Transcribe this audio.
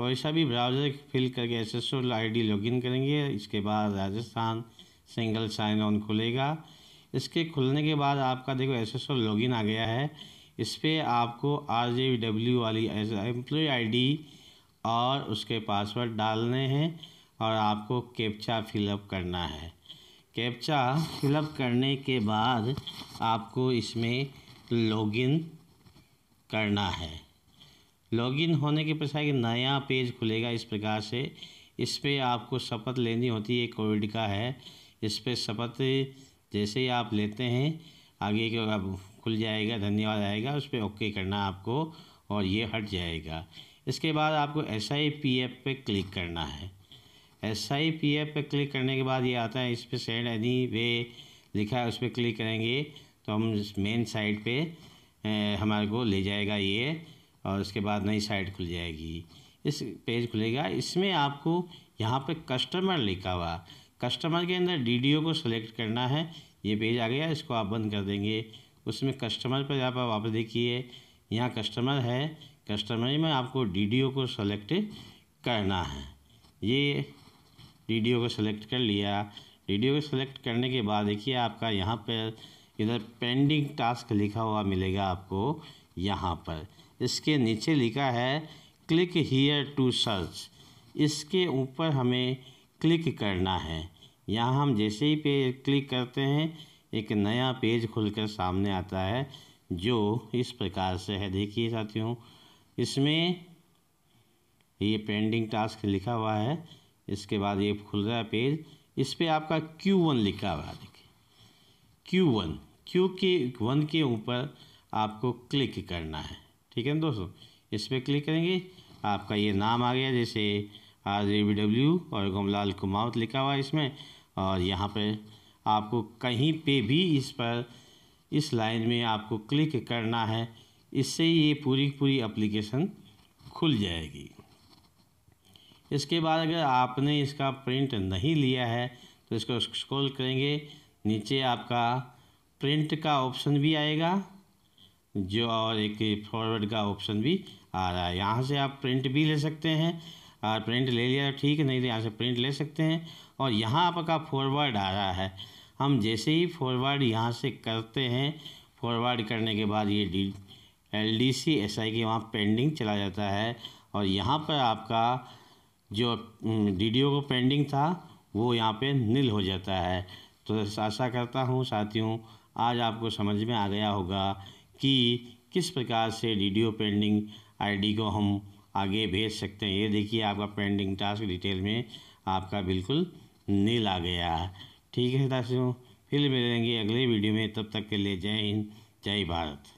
वैसा भी browser fill करके एस एस लॉगिन करेंगे इसके बाद राजस्थान सिंगल साइन ऑन खुलेगा इसके खुलने के बाद आपका देखो एस एस लॉगिन आ गया है इस पर आपको आर जे डब्ल्यू वाली एम्प्लॉय आईडी और उसके पासवर्ड डालने हैं और आपको कैप्चा फिलअप करना है कैप्चा फिलअप करने के बाद आपको इसमें लॉगिन करना है लॉगिन होने के पश्चात एक नया पेज खुलेगा इस प्रकार से इस पर आपको शपथ लेनी होती है कोविड का है इस पर शपथ जैसे ही आप लेते हैं आगे के अब खुल जाएगा धन्यवाद आएगा उस पर ओके करना आपको और ये हट जाएगा इसके बाद आपको एस आई पी एफ पे क्लिक करना है एस आई पी एफ पे क्लिक करने के बाद ये आता है इस पर सेंड एनी वे लिखा है उस पर क्लिक करेंगे तो हम मेन साइट पे हमारे को ले जाएगा ये और उसके बाद नई साइट खुल जाएगी इस पेज खुलेगा इसमें आपको यहाँ पे कस्टमर लिखा हुआ कस्टमर के अंदर डी को सेलेक्ट करना है ये पेज आ गया इसको आप बंद कर देंगे उसमें कस्टमर पर आप वापस देखिए यहाँ कस्टमर है कस्टमर में आपको डी को सेलेक्ट करना है ये डी को सेलेक्ट कर लिया डी को सेलेक्ट करने के बाद देखिए आपका यहाँ पर इधर पेंडिंग टास्क लिखा हुआ मिलेगा आपको यहाँ पर इसके नीचे लिखा है क्लिक हीयर टू सर्च इसके ऊपर हमें क्लिक करना है यहाँ हम जैसे ही पे क्लिक करते हैं एक नया पेज खुलकर सामने आता है जो इस प्रकार से है देखिए साथियों इसमें ये पेंडिंग टास्क लिखा हुआ है इसके बाद ये खुल रहा है पेज इस पर पे आपका क्यू वन लिखा हुआ है देखिए क्यू वन क्यू के वन के ऊपर आपको क्लिक करना है ठीक है ना दोस्तों इस पर क्लिक करेंगे आपका ये नाम आ गया जैसे आर ए बी डब्ल्यू और गमलाल कुमावत लिखा हुआ है इसमें और यहाँ पर आपको कहीं पे भी इस पर इस लाइन में आपको क्लिक करना है इससे ये पूरी पूरी एप्लीकेशन खुल जाएगी इसके बाद अगर आपने इसका प्रिंट नहीं लिया है तो इसको स्क्रॉल करेंगे नीचे आपका प्रिंट का ऑप्शन भी आएगा जो और एक फॉरवर्ड का ऑप्शन भी आ रहा है यहाँ से आप प्रिंट भी ले सकते हैं और प्रिंट ले लिया ठीक है नहीं तो यहाँ से प्रिंट ले सकते हैं और यहाँ आपका फॉरवर्ड आ रहा है हम जैसे ही फॉरवर्ड यहाँ से करते हैं फॉरवर्ड करने के बाद ये D L D C S I के वहाँ पेंडिंग चला जाता है और यहाँ पर आपका जो डी डी ओ को पेंडिंग था वो यहाँ पे नील हो जाता है तो आशा करता हूँ साथियों आज आपको समझ में आ गया होगा कि किस प्रकार से वीडियो पेंडिंग आईडी को हम आगे भेज सकते हैं ये देखिए आपका पेंडिंग टास्क डिटेल में आपका बिल्कुल नील आ गया है ठीक है दोस्तों फिर मिलेंगे अगले वीडियो में तब तक के लिए जय हिंद जय भारत